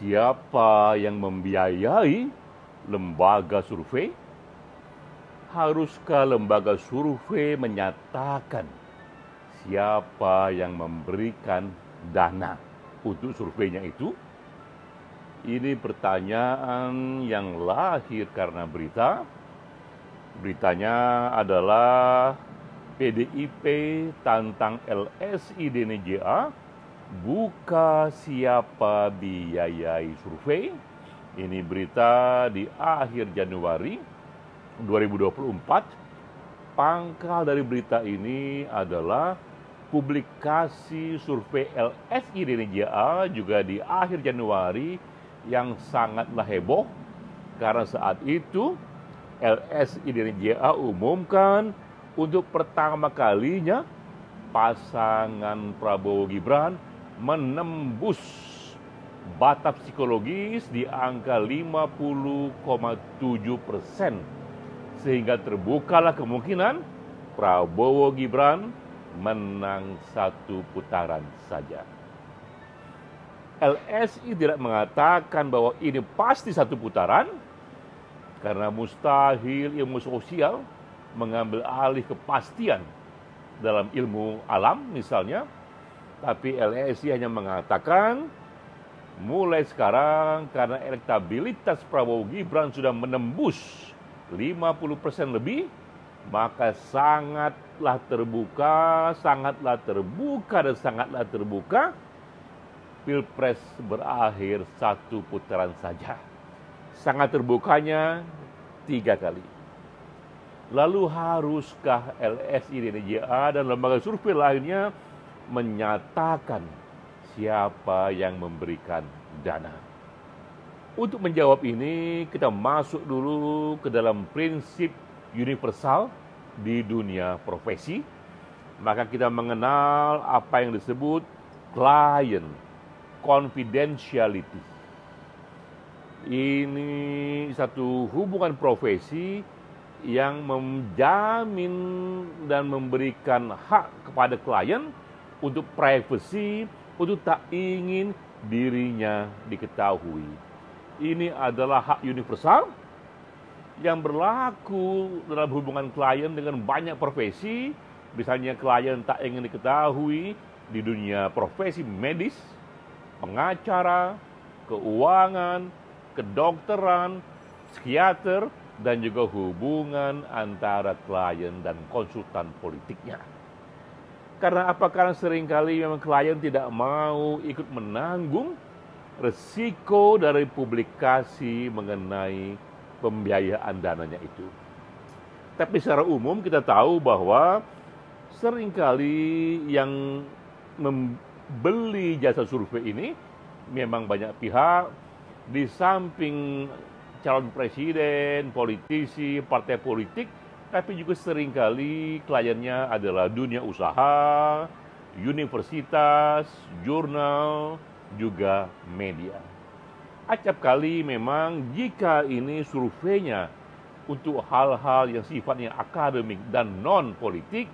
siapa yang membiayai lembaga survei, haruskah lembaga survei menyatakan siapa yang memberikan dana untuk surveinya itu? Ini pertanyaan yang lahir karena berita. Beritanya adalah PDIP tantang LSI DNJA buka siapa biayai survei. Ini berita di akhir Januari 2024. Pangkal dari berita ini adalah publikasi survei LSI di DNJA juga di akhir Januari yang sangatlah heboh karena saat itu LSI di DNJA umumkan untuk pertama kalinya pasangan Prabowo Gibran menembus batas psikologis di angka 50,7 persen sehingga terbukalah kemungkinan Prabowo Gibran menang satu putaran saja. LSI tidak mengatakan bahwa ini pasti satu putaran karena mustahil ilmu sosial mengambil alih kepastian dalam ilmu alam misalnya tapi LSI e hanya mengatakan, mulai sekarang karena elektabilitas Prabowo Gibran sudah menembus 50% lebih, maka sangatlah terbuka, sangatlah terbuka, dan sangatlah terbuka. Pilpres berakhir satu putaran saja. Sangat terbukanya tiga kali. Lalu haruskah LSI, e DNJA, dan lembaga survei lainnya menyatakan siapa yang memberikan dana. Untuk menjawab ini, kita masuk dulu ke dalam prinsip universal di dunia profesi. Maka kita mengenal apa yang disebut client confidentiality. Ini satu hubungan profesi yang menjamin dan memberikan hak kepada klien untuk privacy, untuk tak ingin dirinya diketahui. Ini adalah hak universal yang berlaku dalam hubungan klien dengan banyak profesi. Misalnya klien tak ingin diketahui di dunia profesi medis, pengacara, keuangan, kedokteran, psikiater, dan juga hubungan antara klien dan konsultan politiknya. Karena apakah seringkali memang klien tidak mau ikut menanggung resiko dari publikasi mengenai pembiayaan dananya itu. Tapi secara umum kita tahu bahwa seringkali yang membeli jasa survei ini memang banyak pihak di samping calon presiden, politisi, partai politik tapi juga seringkali kliennya adalah dunia usaha, universitas, jurnal, juga media. Acap kali memang jika ini surveinya untuk hal-hal yang sifatnya akademik dan non-politik,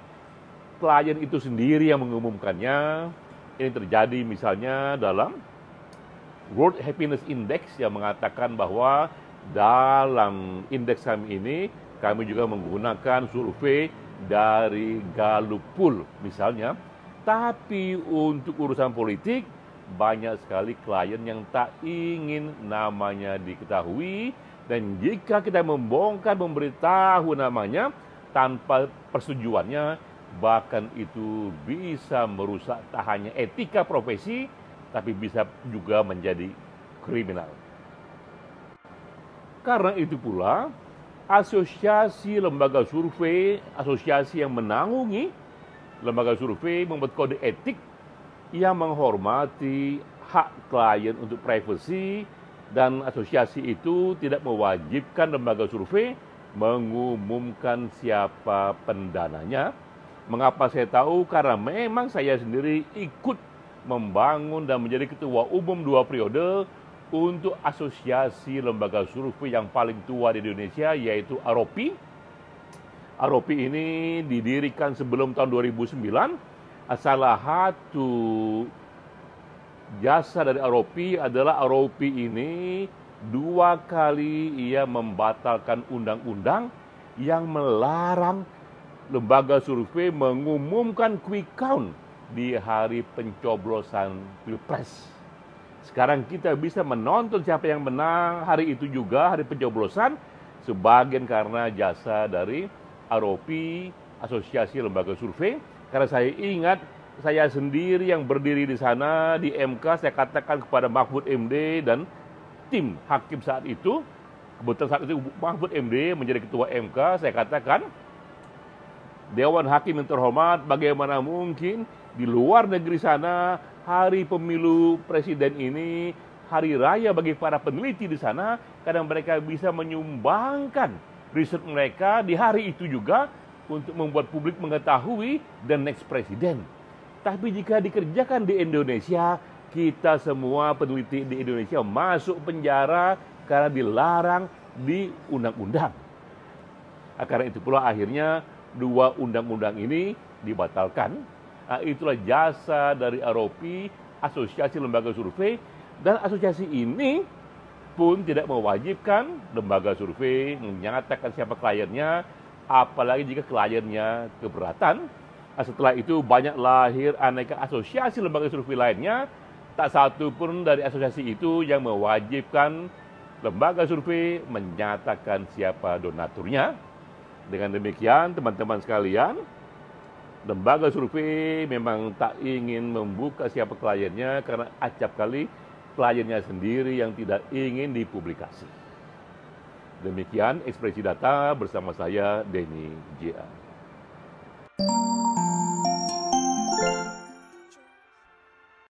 klien itu sendiri yang mengumumkannya. Ini terjadi misalnya dalam World Happiness Index yang mengatakan bahwa dalam indeks kami ini kami juga menggunakan survei dari Galupul misalnya. Tapi untuk urusan politik, banyak sekali klien yang tak ingin namanya diketahui. Dan jika kita membongkar, memberitahu namanya tanpa persetujuannya, bahkan itu bisa merusak tak hanya etika profesi, tapi bisa juga menjadi kriminal. Karena itu pula, asosiasi lembaga survei, asosiasi yang menanggungi lembaga survei membuat kode etik yang menghormati hak klien untuk privasi dan asosiasi itu tidak mewajibkan lembaga survei mengumumkan siapa pendananya. Mengapa saya tahu? Karena memang saya sendiri ikut membangun dan menjadi ketua umum dua periode untuk asosiasi lembaga survei yang paling tua di Indonesia yaitu AROPI. AROPI ini didirikan sebelum tahun 2009. Salah satu jasa dari AROPI adalah AROPI ini dua kali ia membatalkan undang-undang yang melarang lembaga survei mengumumkan quick count di hari pencoblosan Pilpres. Sekarang kita bisa menonton siapa yang menang hari itu juga, hari pencoblosan, sebagian karena jasa dari AROPI, Asosiasi Lembaga Survei, karena saya ingat saya sendiri yang berdiri di sana di MK saya katakan kepada Mahfud MD dan tim hakim saat itu kebetulan saat itu Mahfud MD menjadi ketua MK saya katakan Dewan Hakim yang terhormat bagaimana mungkin di luar negeri sana hari pemilu presiden ini hari raya bagi para peneliti di sana karena mereka bisa menyumbangkan riset mereka di hari itu juga untuk membuat publik mengetahui the next presiden. Tapi jika dikerjakan di Indonesia, kita semua peneliti di Indonesia masuk penjara karena dilarang di undang-undang. Nah, karena itu pula akhirnya dua undang-undang ini dibatalkan Nah, itulah jasa dari Aropi, Asosiasi Lembaga Survei, dan asosiasi ini pun tidak mewajibkan lembaga survei menyatakan siapa kliennya, apalagi jika kliennya keberatan. Nah, setelah itu banyak lahir aneka asosiasi lembaga survei lainnya, tak satu pun dari asosiasi itu yang mewajibkan lembaga survei menyatakan siapa donaturnya. Dengan demikian, teman-teman sekalian, lembaga survei memang tak ingin membuka siapa kliennya karena acap kali kliennya sendiri yang tidak ingin dipublikasi. Demikian ekspresi data bersama saya Denny J.A.